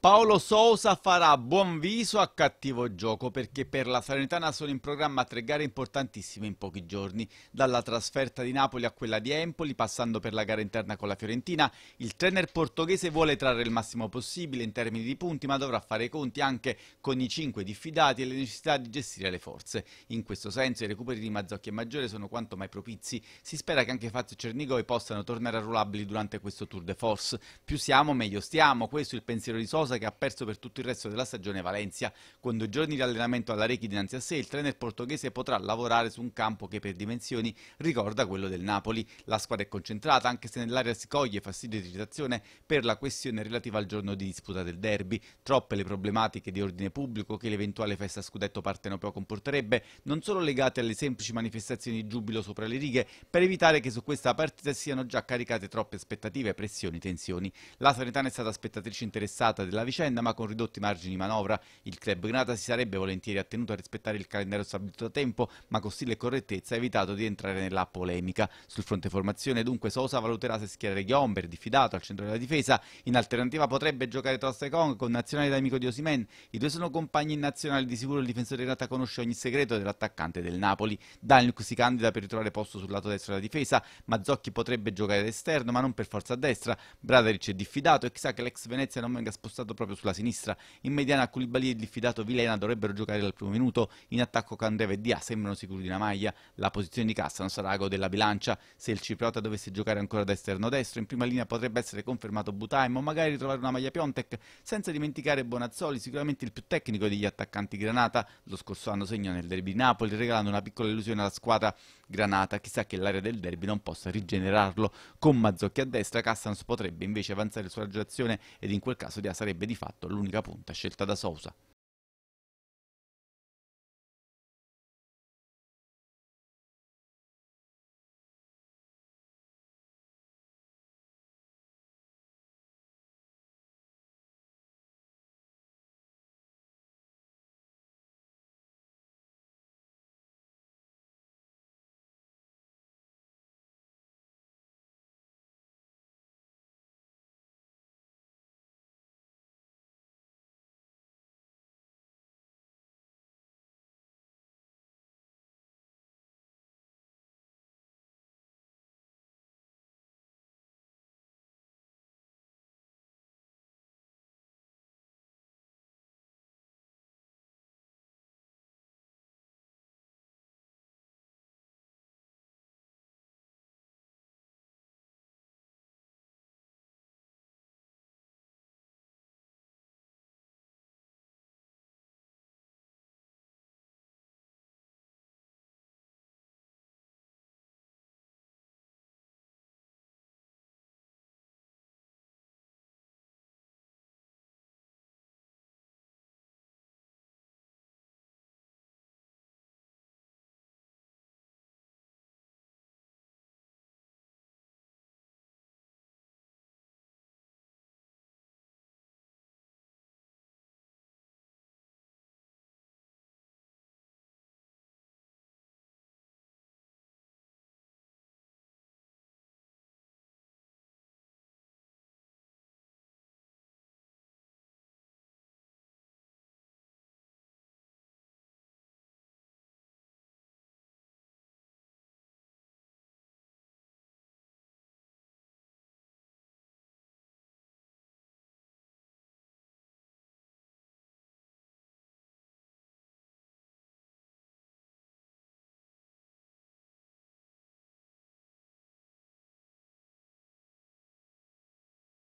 Paolo Sousa farà buon viso a cattivo gioco perché per la Salernitana sono in programma tre gare importantissime in pochi giorni, dalla trasferta di Napoli a quella di Empoli, passando per la gara interna con la Fiorentina. Il trainer portoghese vuole trarre il massimo possibile in termini di punti, ma dovrà fare i conti anche con i cinque diffidati e le necessità di gestire le forze. In questo senso i recuperi di Mazzocchi e Maggiore sono quanto mai propizi. Si spera che anche Fazio e Cernigoi possano tornare a rullabili durante questo tour de force. Più siamo, meglio stiamo. Questo è il pensiero di Sosa cosa che ha perso per tutto il resto della stagione Valencia. Con due giorni di allenamento alla Rechi dinanzi a sé, il trainer portoghese potrà lavorare su un campo che per dimensioni ricorda quello del Napoli. La squadra è concentrata, anche se nell'area si coglie fastidio e irritazione per la questione relativa al giorno di disputa del derby. Troppe le problematiche di ordine pubblico che l'eventuale festa scudetto partenopeo comporterebbe, non solo legate alle semplici manifestazioni di giubilo sopra le righe, per evitare che su questa partita siano già caricate troppe aspettative, pressioni, tensioni. La Salernitana è stata spettatrice interessata della la vicenda, ma con ridotti margini di manovra. Il club Granata si sarebbe volentieri attenuto a rispettare il calendario stabilito da tempo, ma con stile e correttezza ha evitato di entrare nella polemica. Sul fronte formazione, dunque, Sosa valuterà se schierare Ghiomber, diffidato al centro della difesa. In alternativa potrebbe giocare Trostecon con nazionale d'amico di Osimen. I due sono compagni in nazionale, di sicuro il difensore Granata conosce ogni segreto dell'attaccante del Napoli. Daniel si candida per ritrovare posto sul lato destro della difesa, Mazzocchi potrebbe giocare d'esterno, ma non per forza a destra. Braderic è diffidato e chissà che l'ex Venezia non venga spostato d'accordo proprio sulla sinistra. In mediana Koulibaly e il diffidato Vilena dovrebbero giocare dal primo minuto, in attacco Candeva e Dia sembrano sicuri di una maglia, la posizione di Cassano sarà ago della bilancia, se il Cipriota dovesse giocare ancora da esterno destro, in prima linea potrebbe essere confermato o magari ritrovare una maglia Piontek, senza dimenticare Bonazzoli, sicuramente il più tecnico degli attaccanti Granata, lo scorso anno segna nel derby di Napoli, regalando una piccola illusione alla squadra Granata, chissà che l'area del derby non possa rigenerarlo, con Mazzocchi a destra Cassano potrebbe invece avanzare sulla girazione ed in quel caso Dia sarebbe sarebbe di fatto l'unica punta scelta da Sousa.